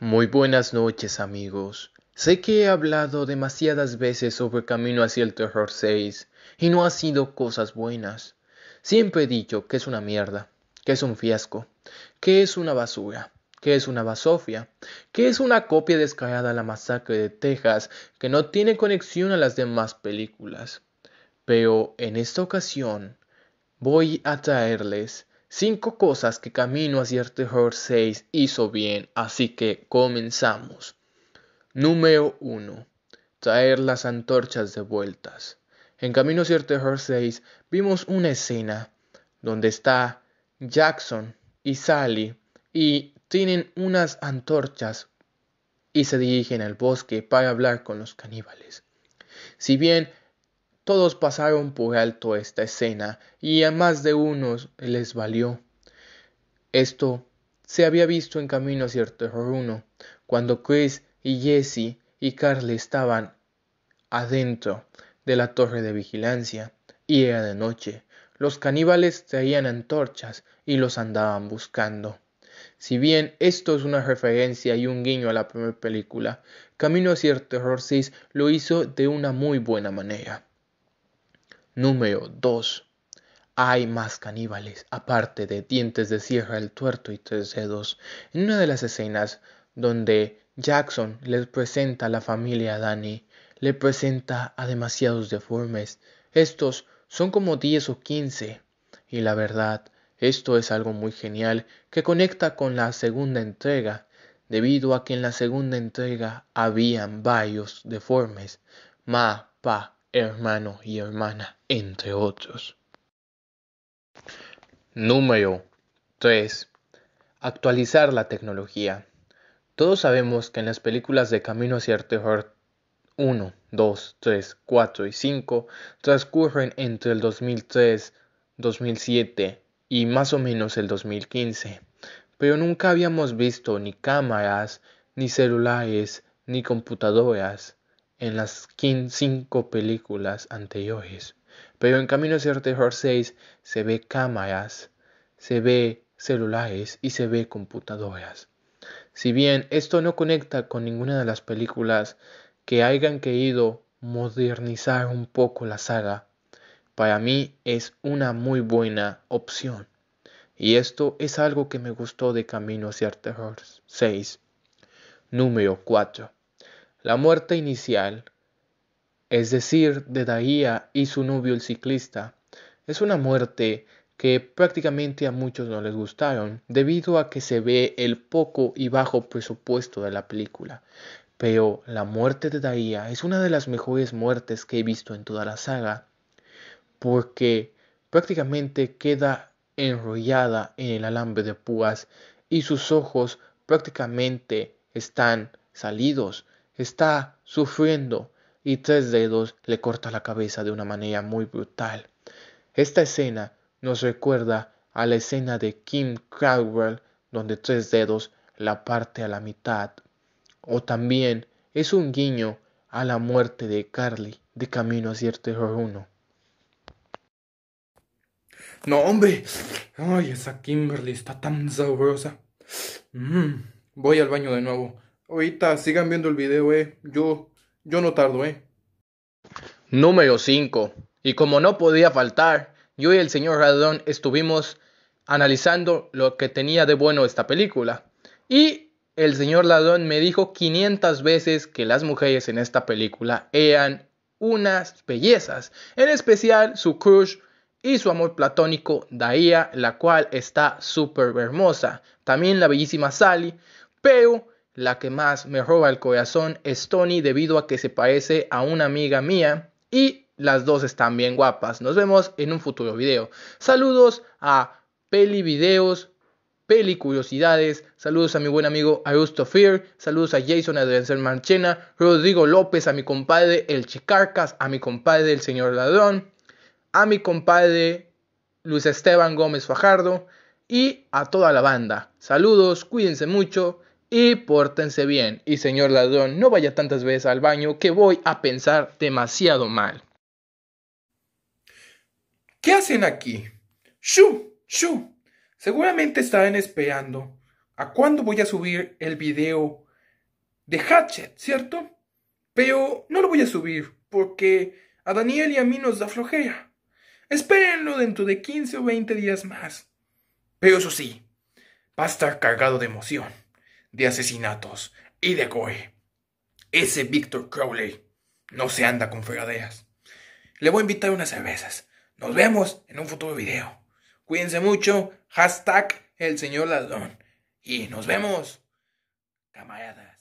Muy buenas noches amigos. Sé que he hablado demasiadas veces sobre Camino hacia el Terror 6 y no ha sido cosas buenas. Siempre he dicho que es una mierda, que es un fiasco, que es una basura, que es una basofia, que es una copia descarada de la masacre de Texas que no tiene conexión a las demás películas. Pero en esta ocasión voy a traerles Cinco cosas que Camino a el hizo bien, así que comenzamos. Número 1. Traer las antorchas de vueltas. En Camino a el vimos una escena donde está Jackson y Sally y tienen unas antorchas y se dirigen al bosque para hablar con los caníbales. Si bien todos pasaron por alto esta escena y a más de unos les valió. Esto se había visto en camino cierto Horror terror cuando Chris y Jesse y Carly estaban adentro de la torre de vigilancia y era de noche. Los caníbales traían antorchas y los andaban buscando. Si bien esto es una referencia y un guiño a la primera película, Camino a cierto Terror 6 lo hizo de una muy buena manera. Número 2. Hay más caníbales, aparte de dientes de sierra, el tuerto y tres dedos. En una de las escenas donde Jackson les presenta a la familia Danny, le presenta a demasiados deformes. Estos son como 10 o 15. Y la verdad, esto es algo muy genial que conecta con la segunda entrega, debido a que en la segunda entrega habían varios deformes. Ma, pa, hermano y hermana, entre otros. Número 3. Actualizar la tecnología. Todos sabemos que en las películas de Camino hacia el Terror 1, 2, 3, 4 y 5 transcurren entre el 2003, 2007 y más o menos el 2015, pero nunca habíamos visto ni cámaras, ni celulares, ni computadoras, en las cinco películas anteriores. Pero en Camino hacia el 6 se ve cámaras, se ve celulares y se ve computadoras. Si bien esto no conecta con ninguna de las películas que hayan querido modernizar un poco la saga, para mí es una muy buena opción. Y esto es algo que me gustó de Camino hacia Terror 6. Número 4. La muerte inicial, es decir, de Daía y su novio el ciclista, es una muerte que prácticamente a muchos no les gustaron debido a que se ve el poco y bajo presupuesto de la película. Pero la muerte de Daía es una de las mejores muertes que he visto en toda la saga porque prácticamente queda enrollada en el alambre de púas y sus ojos prácticamente están salidos está sufriendo y tres dedos le corta la cabeza de una manera muy brutal. Esta escena nos recuerda a la escena de Kim Crowell, donde tres dedos la parte a la mitad. O también es un guiño a la muerte de Carly de camino a cierto terror No, hombre. Ay, esa Kimberly está tan sabrosa. Mm, voy al baño de nuevo. Ahorita sigan viendo el video, eh. Yo, yo no tardo, eh. Número 5. Y como no podía faltar, yo y el señor Radón estuvimos analizando lo que tenía de bueno esta película. Y el señor Ladón me dijo 500 veces que las mujeres en esta película eran unas bellezas, en especial su crush y su amor platónico Daía, la cual está súper hermosa, también la bellísima Sally, pero la que más me roba el corazón es Tony debido a que se parece a una amiga mía y las dos están bien guapas. Nos vemos en un futuro video. Saludos a Peli Videos, Peli Curiosidades, saludos a mi buen amigo Augusto Fear, saludos a Jason Adrencer Manchena. Rodrigo López, a mi compadre El Chicarcas, a mi compadre El Señor Ladrón, a mi compadre Luis Esteban Gómez Fajardo y a toda la banda. Saludos, cuídense mucho. Y pórtense bien. Y señor ladrón, no vaya tantas veces al baño que voy a pensar demasiado mal. ¿Qué hacen aquí? ¡Shu! ¡Shu! Seguramente estarán esperando. ¿A cuándo voy a subir el video de Hatchet, cierto? Pero no lo voy a subir porque a Daniel y a mí nos da flojera. Espérenlo dentro de 15 o 20 días más. Pero eso sí, va a estar cargado de emoción de asesinatos y de coe Ese Victor Crowley no se anda con fregaderas. Le voy a invitar unas cervezas. Nos vemos en un futuro video. Cuídense mucho. Hashtag el señor ladrón. Y nos vemos, camaradas.